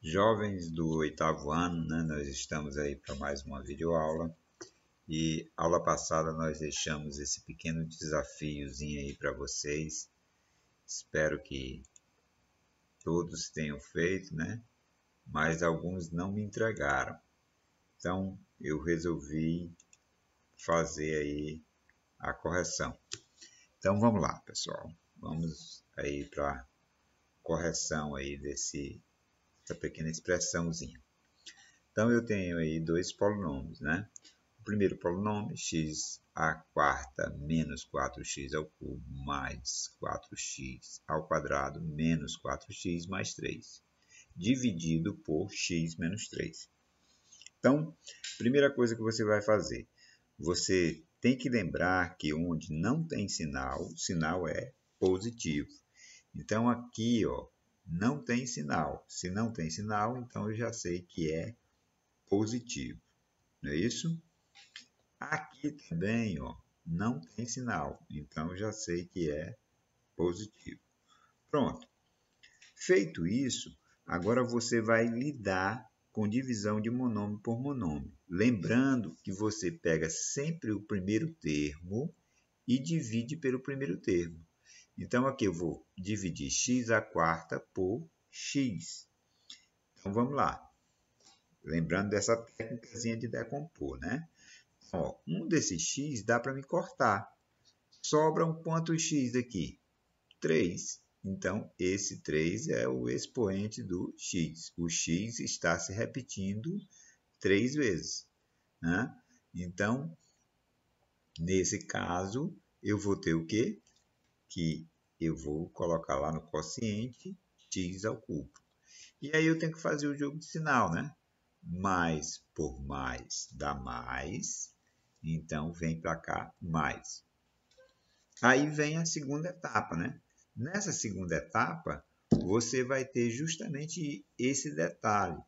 Jovens do oitavo ano, né, nós estamos aí para mais uma videoaula e aula passada nós deixamos esse pequeno desafiozinho aí para vocês. Espero que todos tenham feito, né? Mas alguns não me entregaram. Então eu resolvi fazer aí a correção. Então vamos lá, pessoal. Vamos aí para correção aí desse essa pequena expressãozinha. Então, eu tenho aí dois polinômios, né? O primeiro polinômio, x a quarta menos 4x ao cubo mais 4x ao quadrado menos 4x mais 3, dividido por x menos 3. Então, primeira coisa que você vai fazer, você tem que lembrar que onde não tem sinal, o sinal é positivo. Então, aqui, ó, não tem sinal. Se não tem sinal, então eu já sei que é positivo. Não é isso? Aqui também, ó, não tem sinal. Então eu já sei que é positivo. Pronto. Feito isso, agora você vai lidar com divisão de monômio por monômio. Lembrando que você pega sempre o primeiro termo e divide pelo primeiro termo. Então, aqui eu vou dividir x a quarta por x. Então, vamos lá. Lembrando dessa técnica de decompor, né? ó, um desses x dá para me cortar. sobra um quanto x aqui? 3. Então, esse 3 é o expoente do x. O x está se repetindo três vezes. Né? Então, nesse caso, eu vou ter o quê? que eu vou colocar lá no quociente x ao cubo. E aí eu tenho que fazer o jogo de sinal, né? Mais por mais dá mais, então vem para cá mais. Aí vem a segunda etapa, né? Nessa segunda etapa, você vai ter justamente esse detalhe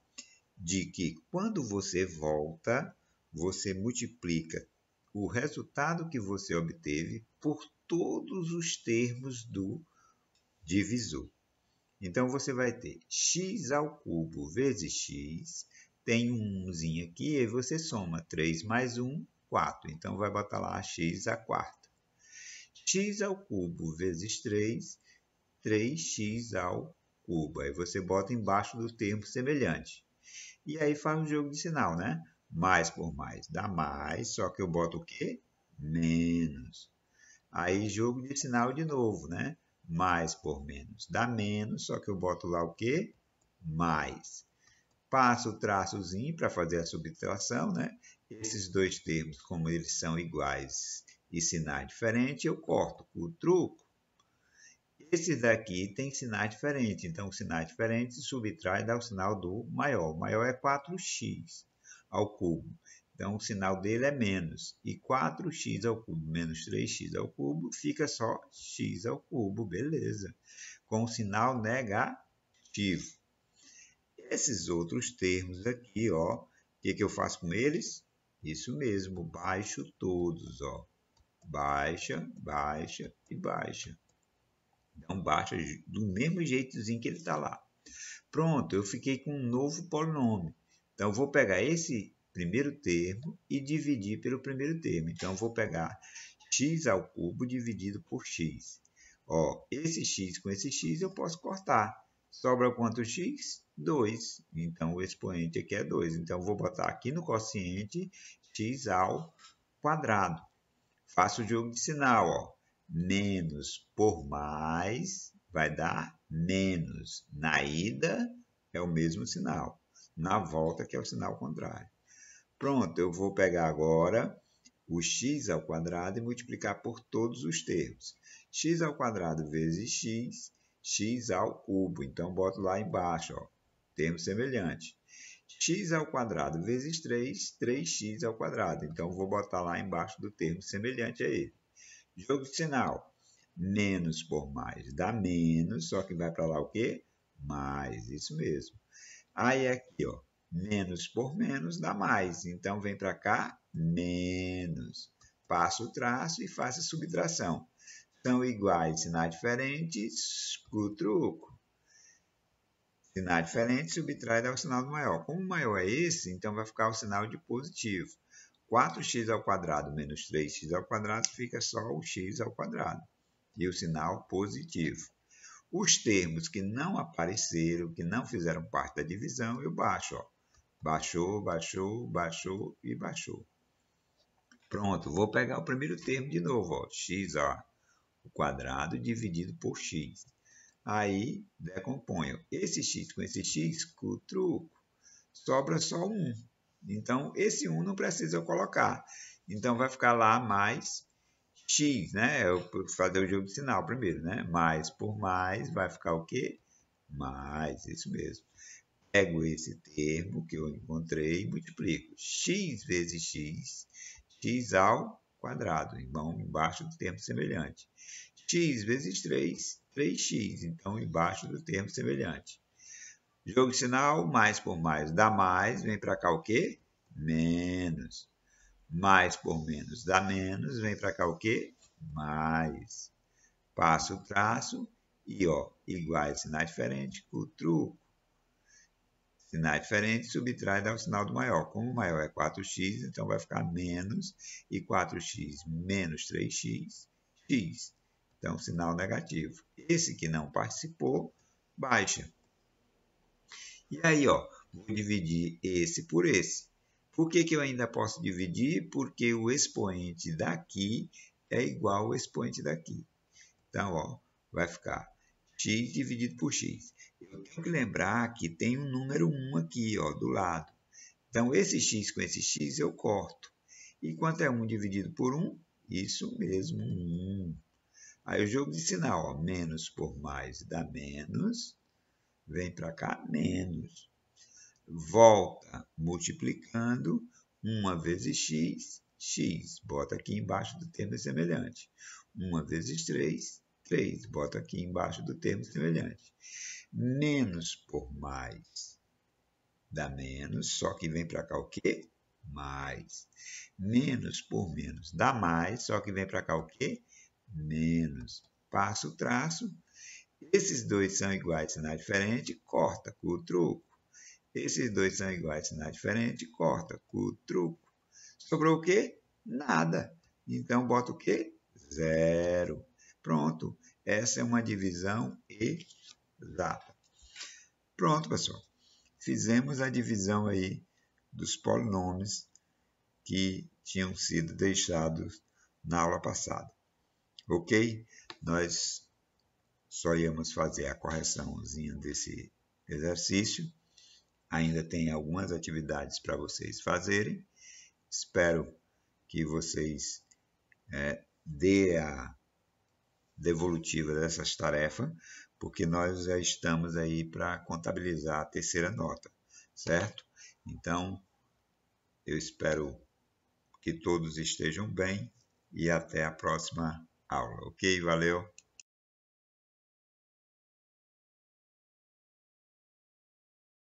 de que quando você volta, você multiplica o resultado que você obteve por todos os termos do divisor. Então você vai ter x ao cubo vezes x, tem um 1 aqui, e você soma 3 mais 1, 4. Então vai botar lá x a quarta. x ao cubo vezes 3, 3x ao cubo. Aí você bota embaixo do termo semelhante. E aí faz um jogo de sinal, né? mais por mais dá mais, só que eu boto o quê? Menos. Aí jogo de sinal de novo, né? Mais por menos dá menos, só que eu boto lá o quê? Mais. Passo o traçozinho para fazer a subtração, né? Esses dois termos, como eles são iguais e sinais diferentes, eu corto o truco. Esses daqui tem sinais diferentes, então sinais diferentes subtrai dá o sinal do maior. O maior é 4x ao cubo. Então, o sinal dele é menos. E 4x ao cubo menos 3x ao cubo fica só x ao cubo, beleza. Com o sinal negativo. Esses outros termos aqui, ó, o que, que eu faço com eles? Isso mesmo, baixo todos, ó. Baixa, baixa e baixa. Então, baixa do mesmo jeitozinho que ele está lá. Pronto, eu fiquei com um novo polinômio. Então, vou pegar esse primeiro termo e dividir pelo primeiro termo. Então, vou pegar x ao cubo dividido por x. Ó, esse x com esse x eu posso cortar. Sobra quanto x? 2. Então, o expoente aqui é 2. Então, vou botar aqui no quociente x ao quadrado. Faço o jogo de sinal. Ó. Menos por mais vai dar menos. Na ida é o mesmo sinal na volta, que é o sinal contrário. Pronto, eu vou pegar agora o x ao quadrado e multiplicar por todos os termos. x ao quadrado vezes x, x ao cubo. Então, boto lá embaixo, ó, termo semelhante. x ao quadrado vezes 3, 3x ao quadrado. Então, vou botar lá embaixo do termo semelhante a ele. Jogo de sinal. Menos por mais dá menos, só que vai para lá o quê? Mais, isso mesmo. Aí aqui, ó, menos por menos dá mais. Então, vem para cá, menos. Passa o traço e faça a subtração. São iguais, sinais diferentes, o truco. Sinal diferente, subtrai, dá o sinal do maior. Como o maior é esse, então vai ficar o sinal de positivo. 4x ao quadrado menos 3x ao quadrado fica só o x ao quadrado. E o sinal positivo. Os termos que não apareceram, que não fizeram parte da divisão, eu baixo. Ó. Baixou, baixou, baixou e baixou. Pronto, vou pegar o primeiro termo de novo. Ó. x ó, o quadrado dividido por x. Aí decomponho esse x com esse x, com o truco, sobra só um. Então, esse 1 não precisa colocar. Então, vai ficar lá mais x, né? Eu fazer o jogo de sinal primeiro, né? Mais por mais vai ficar o quê? Mais, isso mesmo. Pego esse termo que eu encontrei e multiplico. x vezes x, x ao quadrado, embaixo do termo semelhante. x vezes 3, 3x, então embaixo do termo semelhante. Jogo de sinal, mais por mais dá mais, vem para cá o quê? Menos. Mais por menos dá menos. Vem para cá o quê? Mais. Passa o traço e, ó, iguais sinais diferentes o truco. Sinais diferentes, subtrai, dá o sinal do maior. Como o maior é 4x, então vai ficar menos. E 4x menos 3x, x. Então, sinal negativo. Esse que não participou, baixa. E aí, ó, vou dividir esse por esse. Por que, que eu ainda posso dividir? Porque o expoente daqui é igual ao expoente daqui. Então, ó, vai ficar x dividido por x. Eu tenho que lembrar que tem um número 1 aqui, ó, do lado. Então, esse x com esse x eu corto. E quanto é 1 dividido por 1? Isso mesmo, 1. Aí o jogo de sinal, ó, menos por mais dá menos. Vem para cá, menos volta multiplicando uma vezes x, x, bota aqui embaixo do termo semelhante. 1 vezes 3, 3, bota aqui embaixo do termo semelhante. Menos por mais dá menos, só que vem para cá o quê? Mais. Menos por menos dá mais, só que vem para cá o quê? Menos. Passa o traço. Esses dois são iguais, sinal diferente, corta com o truco. Esses dois são iguais, sinal diferente, corta, cu, truco. Sobrou o quê? Nada. Então, bota o quê? Zero. Pronto. Essa é uma divisão exata. Pronto, pessoal. Fizemos a divisão aí dos polinômios que tinham sido deixados na aula passada. Ok? Nós só íamos fazer a correçãozinha desse exercício ainda tem algumas atividades para vocês fazerem. Espero que vocês é, dê a devolutiva dessas tarefas, porque nós já estamos aí para contabilizar a terceira nota, certo? Então, eu espero que todos estejam bem e até a próxima aula, ok? Valeu!